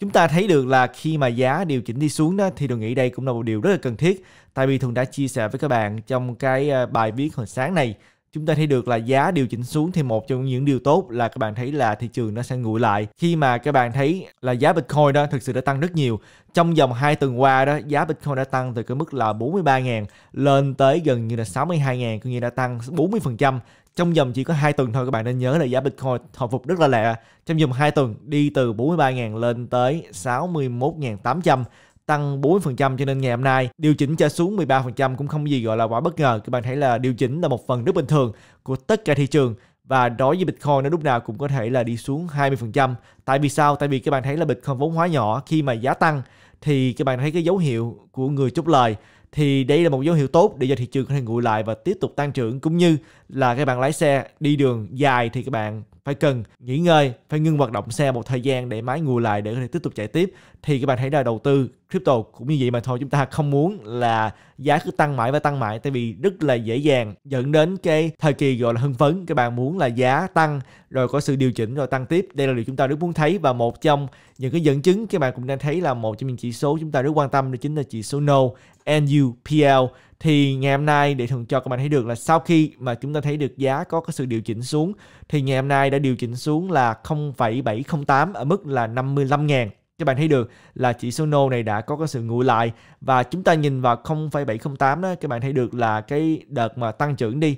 Chúng ta thấy được là khi mà giá điều chỉnh đi xuống đó thì tôi nghĩ đây cũng là một điều rất là cần thiết. Tại vì Thuận đã chia sẻ với các bạn trong cái à, bài viết hồi sáng này chúng ta thấy được là giá điều chỉnh xuống thì một trong những điều tốt là các bạn thấy là thị trường nó sẽ nguội lại khi mà các bạn thấy là giá Bitcoin đó thực sự đã tăng rất nhiều trong vòng 2 tuần qua đó giá Bitcoin đã tăng từ cái mức là 43.000 lên tới gần như là 62.000 có nghĩa đã tăng 40% trong vòng chỉ có hai tuần thôi các bạn nên nhớ là giá Bitcoin hồi phục rất là lẹ trong vòng 2 tuần đi từ 43.000 lên tới 61.800 tăng 40% cho nên ngày hôm nay điều chỉnh cho xuống 13% cũng không gì gọi là quá bất ngờ. Các bạn thấy là điều chỉnh là một phần rất bình thường của tất cả thị trường và đối với Bitcoin nó lúc nào cũng có thể là đi xuống 20%. Tại vì sao? Tại vì các bạn thấy là Bitcoin vốn hóa nhỏ khi mà giá tăng thì các bạn thấy cái dấu hiệu của người chốt lời thì đây là một dấu hiệu tốt để cho thị trường có thể nguội lại và tiếp tục tăng trưởng cũng như là các bạn lái xe đi đường dài thì các bạn phải cần nghỉ ngơi, phải ngưng hoạt động xe một thời gian để máy nguội lại để có thể tiếp tục chạy tiếp thì các bạn hãy là đầu tư crypto cũng như vậy mà thôi chúng ta không muốn là giá cứ tăng mãi và tăng mãi tại vì rất là dễ dàng dẫn đến cái thời kỳ gọi là hưng phấn các bạn muốn là giá tăng rồi có sự điều chỉnh rồi tăng tiếp đây là điều chúng ta rất muốn thấy và một trong những cái dẫn chứng các bạn cũng đang thấy là một trong những chỉ số chúng ta rất quan tâm đó chính là chỉ số no NUPL thì ngày hôm nay để thường cho các bạn thấy được là sau khi mà chúng ta thấy được giá có cái sự điều chỉnh xuống thì ngày hôm nay đã điều chỉnh xuống là 0,708 ở mức là 55.000 các bạn thấy được là chỉ số nô này đã có cái sự nguội lại và chúng ta nhìn vào 0,708 đó các bạn thấy được là cái đợt mà tăng trưởng đi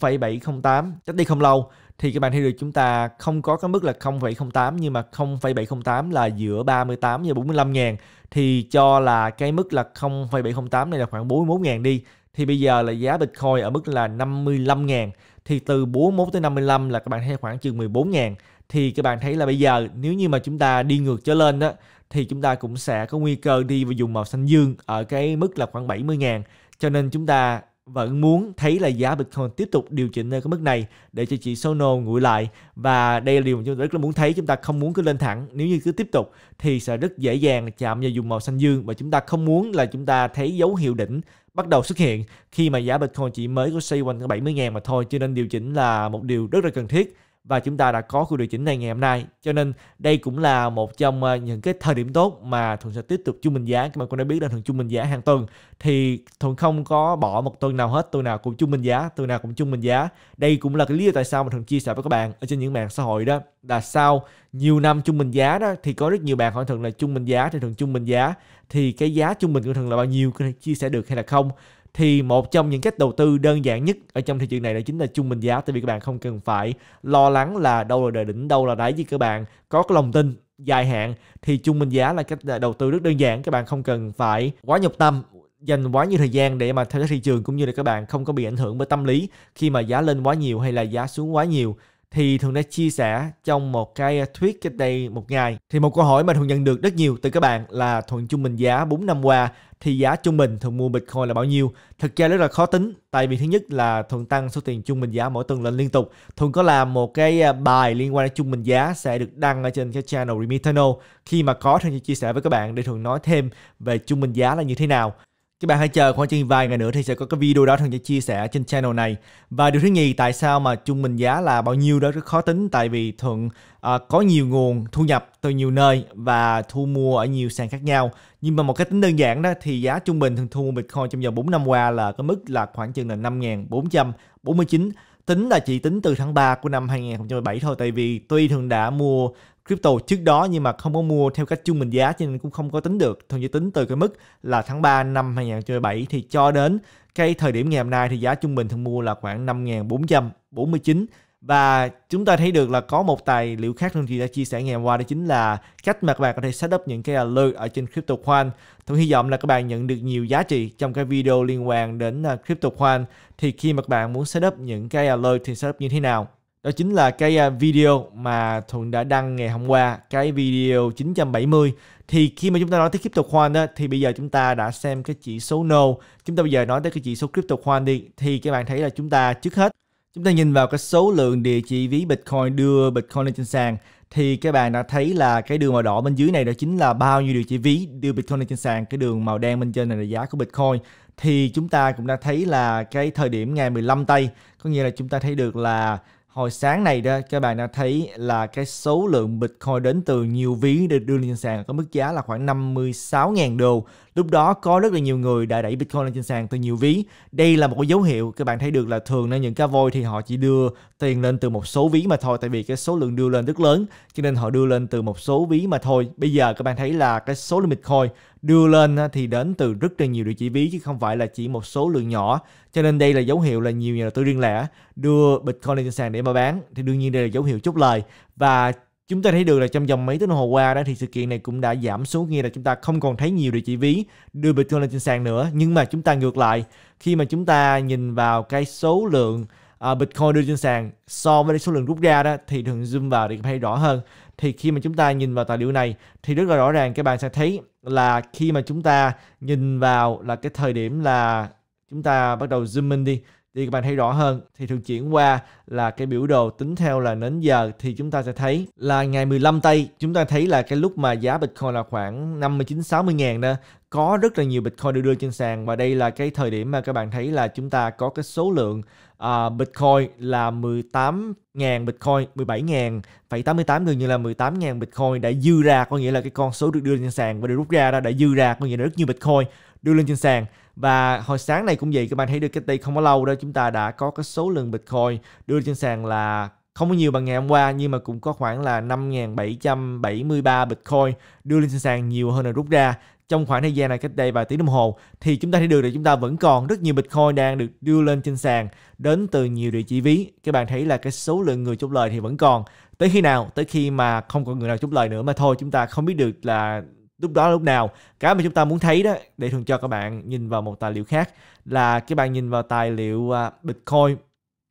0,708 cách đi không lâu thì cái bàn thi được chúng ta không có cái mức là 0,8 nhưng mà 0,708 là giữa 38 và 45 ngàn thì cho là cái mức là 0,708 này là khoảng 41 ngàn đi thì bây giờ là giá Bitcoin ở mức là 55 ngàn thì từ 41 tới 55 là các bạn thấy khoảng chừng 14 ngàn thì các bạn thấy là bây giờ nếu như mà chúng ta đi ngược trở lên đó thì chúng ta cũng sẽ có nguy cơ đi và dùng màu xanh dương ở cái mức là khoảng 70 ngàn cho nên chúng ta vẫn muốn thấy là giá Bitcoin tiếp tục điều chỉnh ở cái mức này để cho chỉ số nô nguội lại và đây là điều mà chúng ta rất là muốn thấy chúng ta không muốn cứ lên thẳng nếu như cứ tiếp tục thì sẽ rất dễ dàng chạm vào vùng màu xanh dương và chúng ta không muốn là chúng ta thấy dấu hiệu đỉnh bắt đầu xuất hiện khi mà giá Bitcoin chỉ mới có xoay quanh 70 ngàn mà thôi cho nên điều chỉnh là một điều rất là cần thiết và chúng ta đã có khu điều chỉnh này ngày hôm nay cho nên đây cũng là một trong ờ, những cái thời điểm tốt mà thuận sẽ tiếp tục trung bình giá các bạn cũng đã biết là thuận trung bình giá hàng tuần thì thuận không có bỏ một tuần nào hết tuần nào cũng trung bình giá tuần nào cũng trung bình giá đây cũng là cái lý do tại sao mà thuận chia sẻ với các bạn ở trên những mạng xã hội đó là sau nhiều năm trung bình giá đó thì có rất nhiều bạn hỏi thuận là trung bình giá thì thuận trung bình giá thì cái giá trung bình của thuận là bao nhiêu có thể chia sẻ được hay là không thì một trong những cách đầu tư đơn giản nhất ở trong thị trường này là chính là trung bình giá tại vì các bạn không cần phải lo lắng là đâu là đời đỉnh đâu là đáy gì các bạn có cái lòng tin dài hạn thì trung bình giá là cách đầu tư rất đơn giản các bạn không cần phải quá nhọc tâm dành quá nhiều thời gian để mà theo thị trường cũng như là các bạn không có bị ảnh hưởng bởi tâm lý khi mà giá lên quá nhiều hay là giá xuống quá nhiều thì thường đã chia sẻ trong một cái thuyết cách đây một ngày thì một câu hỏi mà thường nhận được rất nhiều từ các bạn là thuận trung bình giá 4 năm qua thì giá trung bình thường mua Bitcoin là bao nhiêu? Thực ra rất là khó tính, tại vì thứ nhất là thường tăng số tiền trung bình giá mỗi tuần lên liên tục. thường có làm một cái à, bài liên quan đến trung bình giá sẽ được đăng ở trên cái channel Remitano. Khi mà có thì chia sẻ với các bạn để thường nói thêm về trung bình giá là như thế nào các bạn hãy chờ khoảng chừng vài ngày nữa thì sẽ có cái video đó thường sẽ chia sẻ trên channel này và điều thứ nhì tại sao mà trung bình giá là bao nhiêu đó rất khó tính tại vì thuận à, có nhiều nguồn thu nhập từ nhiều nơi và thu mua ở nhiều sàn khác nhau nhưng mà một cái tính đơn giản đó thì giá trung bình thường thu mua bitcoin trong vòng 4 năm qua là cái mức là khoảng chừng là 5.449 tính là chỉ tính từ tháng 3 của năm 2017 thôi tại vì tuy thường đã mua crypto trước đó nhưng mà không có mua theo cách trung bình giá cho nên cũng không có tính được thường chỉ tính từ cái mức là tháng 3 năm 2017 thì cho đến cái thời điểm ngày hôm nay thì giá trung bình thường mua là khoảng 5.449 và chúng ta thấy được là có một tài liệu khác thông chị đã chia sẻ ngày hôm qua đó chính là cách mà các bạn có thể setup những cái alert ở trên CryptoQuant. Tôi hy vọng là các bạn nhận được nhiều giá trị trong cái video liên quan đến à, CryptoQuant thì khi mà các bạn muốn setup những cái alert thì setup như thế nào. Đó chính là cái à, video mà Thuận đã đăng ngày hôm qua, cái video 970. Thì khi mà chúng ta nói tới CryptoQuant đó, thì bây giờ chúng ta đã xem cái chỉ số no Chúng ta bây giờ nói tới cái chỉ số CryptoQuant đi. Thì các bạn thấy là chúng ta trước hết Chúng ta nhìn vào cái số lượng địa chỉ ví Bitcoin đưa Bitcoin lên trên sàn thì các bạn đã thấy là cái đường màu đỏ bên dưới này đó chính là bao nhiêu địa chỉ ví đưa Bitcoin lên trên sàn, cái đường màu đen bên trên này là giá của Bitcoin. Thì chúng ta cũng đã thấy là cái thời điểm ngày 15 tây, có nghĩa là chúng ta thấy được là hồi sáng này đó các bạn đã thấy là cái số lượng Bitcoin đến từ nhiều ví được đưa lên sàn có mức giá là khoảng 56.000 đô lúc đó có rất là nhiều người đã đẩy Bitcoin lên trên sàn từ nhiều ví. Đây là một cái dấu hiệu các bạn thấy được là thường nên những cá voi thì họ chỉ đưa tiền lên từ một số ví mà thôi tại vì cái số lượng đưa lên rất lớn cho nên họ đưa lên từ một số ví mà thôi. Bây giờ các bạn thấy là cái số lượng Bitcoin đưa lên thì đến từ rất là nhiều địa chỉ ví chứ không phải là chỉ một số lượng nhỏ cho nên đây là dấu hiệu là nhiều nhà đầu tư riêng lẻ đưa Bitcoin lên trên sàn để mà bán thì đương nhiên đây là dấu hiệu chốt lời và Chúng ta thấy được là trong vòng mấy tiếng đồng hồ qua đó thì sự kiện này cũng đã giảm xuống nghĩa là chúng ta không còn thấy nhiều địa chỉ ví đưa Bitcoin lên trên sàn nữa. Nhưng mà chúng ta ngược lại, khi mà chúng ta nhìn vào cái số lượng uh, Bitcoin đưa trên sàn so với số lượng rút ra đó thì thường zoom vào thì thấy rõ hơn. Thì khi mà chúng ta nhìn vào tài liệu này thì rất là rõ ràng các bạn sẽ thấy là khi mà chúng ta nhìn vào là cái thời điểm là chúng ta bắt đầu zoom in đi thì các bạn thấy rõ hơn thì thường chuyển qua là cái biểu đồ tính theo là nến giờ thì chúng ta sẽ thấy là ngày 15 tây chúng ta thấy là cái lúc mà giá Bitcoin là khoảng 59 60 ngàn đó có rất là nhiều Bitcoin được đưa trên sàn và đây là cái thời điểm mà các bạn thấy là chúng ta có cái số lượng uh, Bitcoin là 18.000 Bitcoin, 17.000, 88 gần như là 18.000 Bitcoin đã dư ra có nghĩa là cái con số được đưa lên trên sàn và được rút ra đã dư ra có nghĩa là rất nhiều Bitcoin đưa lên trên sàn và hồi sáng này cũng vậy các bạn thấy được cái tỷ không có lâu đâu chúng ta đã có cái số lượng Bitcoin đưa trên sàn là không có nhiều bằng ngày hôm qua nhưng mà cũng có khoảng là 5.773 Bitcoin đưa lên trên sàn nhiều hơn là rút ra trong khoảng thời gian này cách đây vài tiếng đồng hồ thì chúng ta thấy được là chúng ta vẫn còn rất nhiều Bitcoin đang được đưa lên trên sàn đến từ nhiều địa chỉ ví. Các bạn thấy là cái số lượng người chốt lời thì vẫn còn. Tới khi nào? Tới khi mà không còn người nào chốt lời nữa mà thôi chúng ta không biết được là lúc đó lúc nào cái mà chúng ta muốn thấy đó để thường cho các bạn nhìn vào một tài liệu khác là các bạn nhìn vào tài liệu à, Bitcoin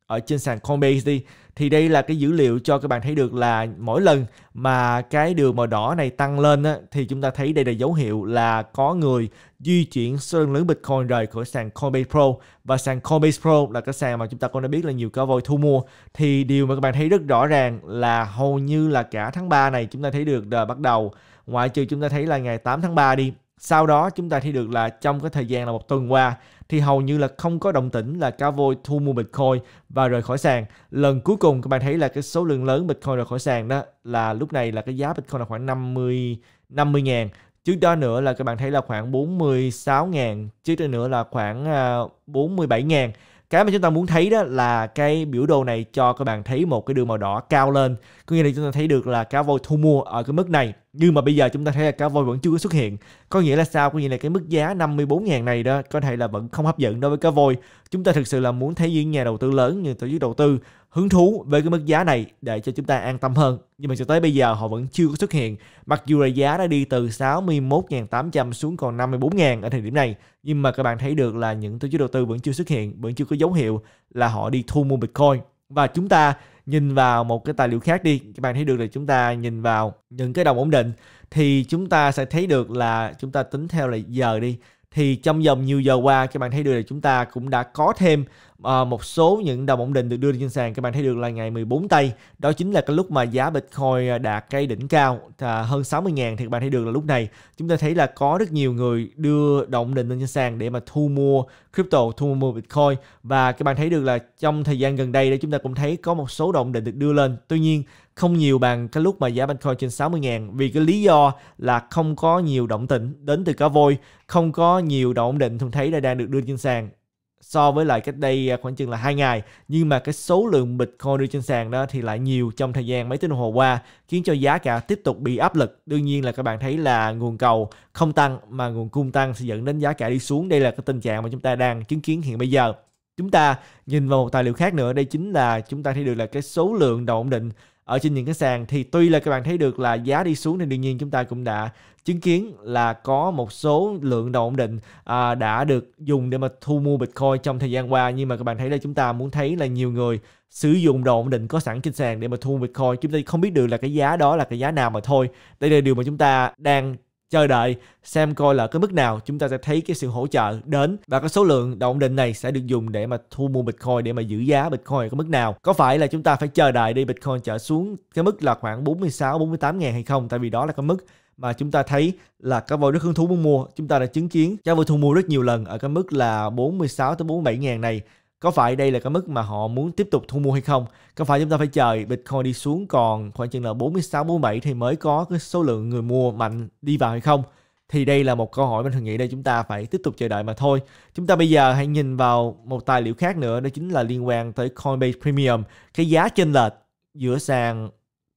ở trên sàn Coinbase đi thì đây là cái dữ liệu cho các bạn thấy được là mỗi lần mà cái đường màu đỏ này tăng lên á, thì chúng ta thấy đây là dấu hiệu là có người di chuyển số lượng lớn Bitcoin rời khỏi sàn Coinbase Pro và sàn Coinbase Pro là cái sàn mà chúng ta cũng đã biết là nhiều cá voi thu mua thì điều mà các bạn thấy rất rõ ràng là hầu như là cả tháng 3 này chúng ta thấy được là bắt đầu ngoại trừ chúng ta thấy là ngày 8 tháng 3 đi sau đó chúng ta thấy được là trong cái thời gian là một tuần qua thì hầu như là không có động tĩnh là cá voi thu mua Bitcoin và rời khỏi sàn. Lần cuối cùng các bạn thấy là cái số lượng lớn Bitcoin rời khỏi sàn đó là lúc này là cái giá Bitcoin là khoảng 50 50 ngàn Trước đó nữa là các bạn thấy là khoảng 46.000, trước đó nữa là khoảng 47.000. À, cái mà chúng ta muốn thấy đó là cái biểu đồ này cho các bạn thấy một cái đường màu đỏ cao lên. Có nghĩa là chúng ta thấy được là cá voi thu mua ở cái mức này nhưng mà bây giờ chúng ta thấy là cá voi vẫn chưa có xuất hiện có nghĩa là sao có nghĩa là cái mức giá 54.000 này đó có thể là vẫn không hấp dẫn đối với cá voi chúng ta thực sự là muốn thấy những nhà đầu tư lớn như tổ chức đầu tư hứng thú với cái mức giá này để cho chúng ta an tâm hơn nhưng mà cho tới bây giờ họ vẫn chưa có xuất hiện mặc dù là giá đã đi từ 61.800 xuống còn 54.000 ở thời điểm này nhưng mà các bạn thấy được là những tổ chức đầu tư vẫn chưa xuất hiện vẫn chưa có dấu hiệu là họ đi thu mua Bitcoin và chúng ta nhìn vào một cái tài liệu khác đi các bạn thấy được là chúng ta nhìn vào những cái đồng ổn định thì chúng ta sẽ thấy được là chúng ta tính theo là giờ đi thì trong vòng nhiều giờ qua các bạn thấy được là chúng ta cũng đã có thêm uh, một số những đồng ổn định được đưa lên trên sàn các bạn thấy được là ngày 14 tây đó chính là cái lúc mà giá Bitcoin ờ, đạt cái đỉnh cao à, hơn 60 ngàn thì các bạn thấy được là lúc này chúng ta thấy là có rất nhiều người đưa động định lên trên sàn để mà thu mua crypto thu mua Bitcoin và các bạn thấy được là trong thời gian gần đây để chúng ta cũng thấy có một số động định được đưa lên tuy nhiên không nhiều bằng cái lúc mà giá Bitcoin trên 60 ngàn vì cái lý do là không có nhiều động tĩnh đến từ cá voi, không có nhiều độ ổn định thường thấy đã đang được đưa trên sàn so với lại cách đây à, khoảng chừng là hai ngày nhưng mà cái số lượng Bitcoin đưa trên sàn đó thì lại nhiều trong thời gian mấy tiếng đồng hồ qua khiến cho giá cả tiếp tục bị áp lực đương nhiên là các bạn thấy là nguồn cầu không tăng mà nguồn cung tăng sẽ dẫn đến giá cả đi xuống đây là cái tình trạng mà chúng ta đang chứng kiến hiện bây giờ chúng ta nhìn vào một tài liệu khác nữa đây chính là chúng ta thấy được là cái số lượng độ ổn định ở trên những cái sàn thì tuy là các bạn thấy được là giá đi xuống thì đương nhiên chúng ta cũng đã chứng kiến là có một số lượng đồng ổn định à, đã được dùng để mà thu mua Bitcoin trong thời gian qua nhưng mà các bạn thấy là chúng ta muốn thấy là nhiều người sử dụng đồ ổn định có sẵn trên sàn để mà thu Bitcoin chúng ta không biết được là cái giá đó là cái giá nào mà thôi đây là điều mà chúng ta đang chờ đợi xem coi là cái mức nào chúng ta sẽ thấy cái sự hỗ trợ đến và cái số lượng đồng định này sẽ được dùng để mà thu mua Bitcoin để mà giữ giá Bitcoin ở cái mức nào. Có phải là chúng ta phải chờ đợi đi Bitcoin trở xuống cái mức là khoảng 46 48 ngàn hay không? Tại vì đó là cái mức mà chúng ta thấy là các voi rất hứng thú muốn mua. Chúng ta đã chứng kiến các voi thu mua rất nhiều lần ở cái mức là 46 tới 47 ngàn này có phải đây là cái mức mà họ muốn tiếp tục thu mua hay không có phải chúng ta phải chờ Bitcoin đi xuống còn khoảng chừng là 46 47 thì mới có cái số lượng người mua mạnh đi vào hay không thì đây là một câu hỏi mình thường nghĩ đây chúng ta phải tiếp tục chờ đợi mà thôi. Chúng ta bây giờ hãy nhìn vào một tài liệu khác nữa đó chính là liên quan tới Coinbase Premium, cái giá chênh lệch giữa sàn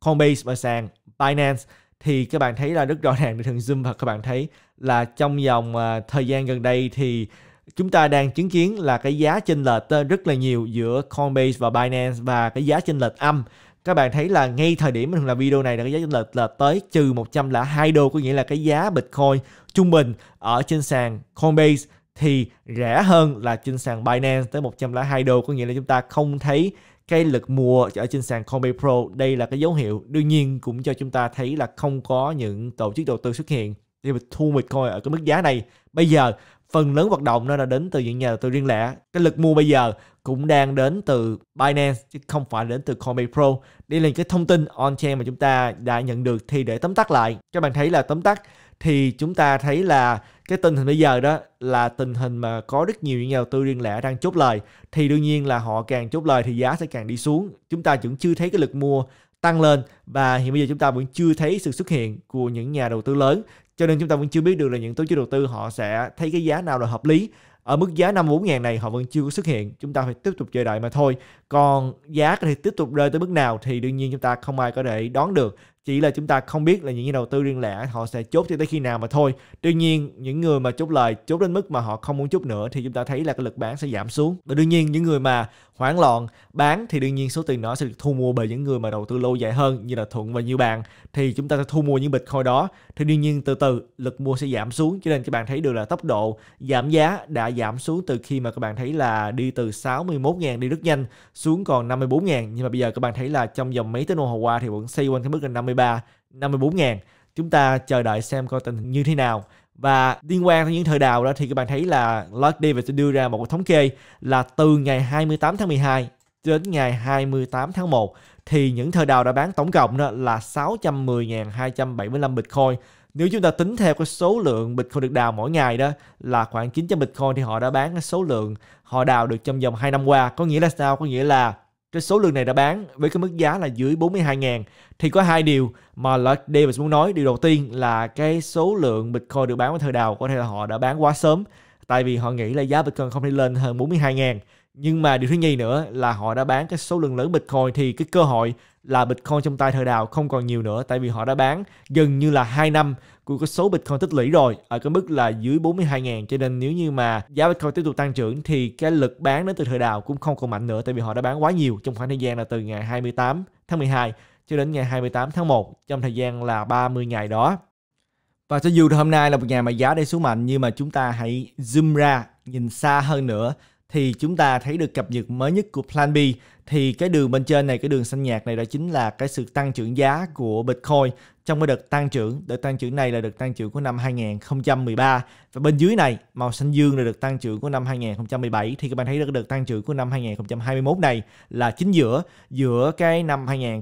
Coinbase và sàn Binance thì các bạn thấy là rất rõ ràng để thường zoom và các bạn thấy là trong vòng à, thời gian gần đây thì chúng ta đang chứng kiến là cái giá chênh lệch rất là nhiều giữa Coinbase và Binance và cái giá chênh lệch âm các bạn thấy là ngay thời điểm mình làm video này là cái giá chênh lệch là tới trừ 102 đô có nghĩa là cái giá Bitcoin trung bình ở trên sàn Coinbase thì rẻ hơn là trên sàn Binance tới 102 đô có nghĩa là chúng ta không thấy cái lực mua ở trên sàn Coinbase Pro đây là cái dấu hiệu đương nhiên cũng cho chúng ta thấy là không có những tổ chức đầu tư xuất hiện để thu Bitcoin ở cái mức giá này bây giờ phần lớn hoạt động nó là đến từ những nhà đầu tư riêng lẻ cái lực mua bây giờ cũng đang đến từ Binance chứ không phải đến từ Coinbase Pro đây là cái thông tin on chain mà chúng ta đã nhận được thì để tóm tắt lại các bạn thấy là tóm tắt thì chúng ta thấy là cái tình hình bây giờ đó là tình hình mà có rất nhiều những nhà đầu tư riêng lẻ đang chốt lời thì đương nhiên là họ càng chốt lời thì giá sẽ càng đi xuống chúng ta vẫn chưa thấy cái lực mua tăng lên và hiện bây giờ chúng ta vẫn chưa thấy sự xuất hiện của những nhà đầu tư lớn cho nên chúng ta vẫn chưa biết được là những tổ chức đầu tư họ sẽ thấy cái giá nào là hợp lý ở mức giá 54 ngàn này họ vẫn chưa có xuất hiện chúng ta phải tiếp tục chờ đợi mà thôi còn giá có thể tiếp tục rơi tới mức nào thì đương nhiên chúng ta không ai có thể đoán được chỉ là chúng ta không biết là những nhà đầu tư riêng lẻ họ sẽ chốt cho tới khi nào mà thôi đương nhiên những người mà chốt lời chốt đến mức mà họ không muốn chốt nữa thì chúng ta thấy là cái lực bán sẽ giảm xuống và đương nhiên những người mà hoảng loạn bán thì đương nhiên số tiền đó sẽ được thu mua bởi những người mà đầu tư lâu dài hơn như là thuận và như bạn thì chúng ta sẽ thu mua những bitcoin đó thì đương nhiên từ từ lực mua sẽ giảm xuống cho nên các bạn thấy được là tốc độ giảm giá đã giảm xuống từ khi mà các bạn thấy là đi từ 61.000 đi rất nhanh xuống còn 54.000 nhưng mà bây giờ các bạn thấy là trong vòng mấy tiếng đồng hồ qua thì vẫn xoay quanh cái mức là 53 54.000 chúng ta chờ đợi xem coi tình như thế nào và liên quan tới những thời đào đó thì các bạn thấy là Lloyd David đưa ra một thống kê là từ ngày 28 tháng 12 đến ngày 28 tháng 1 thì những thời đào đã bán tổng cộng đó là 610.275 Bitcoin. Nếu chúng ta tính theo cái số lượng Bitcoin được đào mỗi ngày đó là khoảng 900 Bitcoin thì họ đã bán cái số lượng họ đào được trong vòng 2 năm qua. Có nghĩa là sao? Có nghĩa là cái số lượng này đã bán với cái mức giá là dưới 42 000 Thì có hai điều mà Lloyd Davis muốn nói. Điều đầu tiên là cái số lượng Bitcoin được bán ở thời đầu có thể là họ đã bán quá sớm. Tại vì họ nghĩ là giá Bitcoin không thể lên hơn 42 000 Nhưng mà điều thứ nhì nữa là họ đã bán cái số lượng lớn Bitcoin thì cái cơ hội là Bitcoin trong tay thời đào không còn nhiều nữa tại vì họ đã bán gần như là 2 năm của cái số Bitcoin tích lũy rồi ở cái mức là dưới 42.000 cho nên nếu như mà giá Bitcoin tiếp tục tăng trưởng thì cái lực bán đến từ thời đào cũng không còn mạnh nữa tại vì họ đã bán quá nhiều trong khoảng thời gian là từ ngày 28 tháng 12 cho đến ngày 28 tháng 1 trong thời gian là 30 ngày đó. Và cho dù hôm nay là một ngày mà giá đi xuống mạnh nhưng mà chúng ta hãy zoom ra, nhìn xa hơn nữa thì chúng ta thấy được cập nhật mới nhất của Plan B thì cái đường bên trên này cái đường xanh nhạt này đó chính là cái sự tăng trưởng giá của Bitcoin trong cái đợt tăng trưởng đợt tăng trưởng này là đợt tăng trưởng của năm 2013 và bên dưới này màu xanh dương là đợt tăng trưởng của năm 2017 thì các bạn thấy được đợt tăng trưởng của năm 2021 này là chính giữa giữa cái năm 2000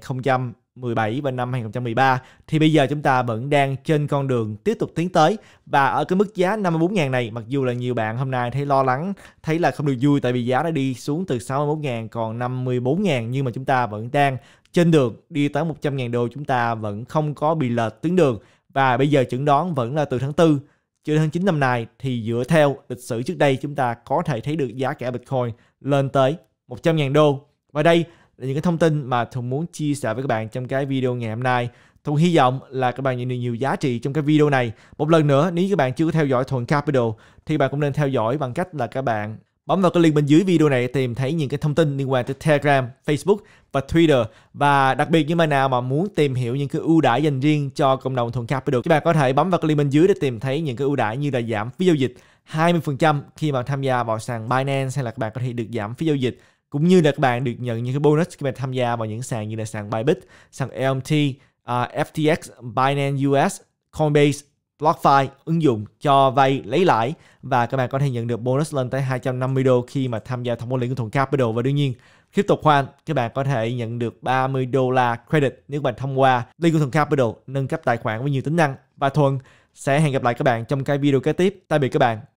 17 và năm 2013 thì bây giờ chúng ta vẫn đang trên con đường tiếp tục tiến tới và ở cái mức giá 54.000 này mặc dù là nhiều bạn hôm nay thấy lo lắng thấy là không được vui tại vì giá đã đi xuống từ 61.000 còn 54.000 nhưng mà chúng ta vẫn đang trên đường đi tới 100.000 đô chúng ta vẫn không có bị lệch tuyến đường và bây giờ chẩn đoán vẫn là từ tháng 4 chưa đến tháng 9 năm nay thì dựa theo lịch sử trước đây chúng ta có thể thấy được giá cả Bitcoin lên tới 100.000 đô và đây là những cái thông tin mà Thuận muốn chia sẻ với các bạn trong cái video ngày hôm nay. Thuận hy vọng là các bạn nhận được nhiều giá trị trong cái video này. Một lần nữa, nếu các bạn chưa có theo dõi Thuận Capital thì bạn cũng nên theo dõi bằng cách là các bạn bấm vào cái link bên dưới video này để tìm thấy những cái thông tin liên quan tới Telegram, Facebook và Twitter và đặc biệt như bạn nào mà muốn tìm hiểu những cái ưu đãi dành riêng cho cộng đồng Thuận Capital các bạn có thể bấm vào cái link bên dưới để tìm thấy những cái ưu đãi như là giảm phí giao dịch 20% khi mà tham gia vào sàn Binance hay là các bạn có thể được giảm phí giao dịch cũng như là các bạn được nhận những cái bonus khi mà tham gia vào những sàn như là sàn Bybit, sàn LMT, uh, à, FTX, Binance US, Coinbase, BlockFi, ứng dụng cho vay lấy lãi và các bạn có thể nhận được bonus lên tới 250 đô khi mà tham gia thông qua lĩnh của Thuận Capital và đương nhiên Crypto Khoan, các bạn có thể nhận được 30 đô la credit nếu các bạn thông qua link của Thuận Capital nâng cấp tài khoản với nhiều tính năng và Thuận sẽ hẹn gặp lại các bạn trong cái video kế tiếp. Tạm biệt các bạn.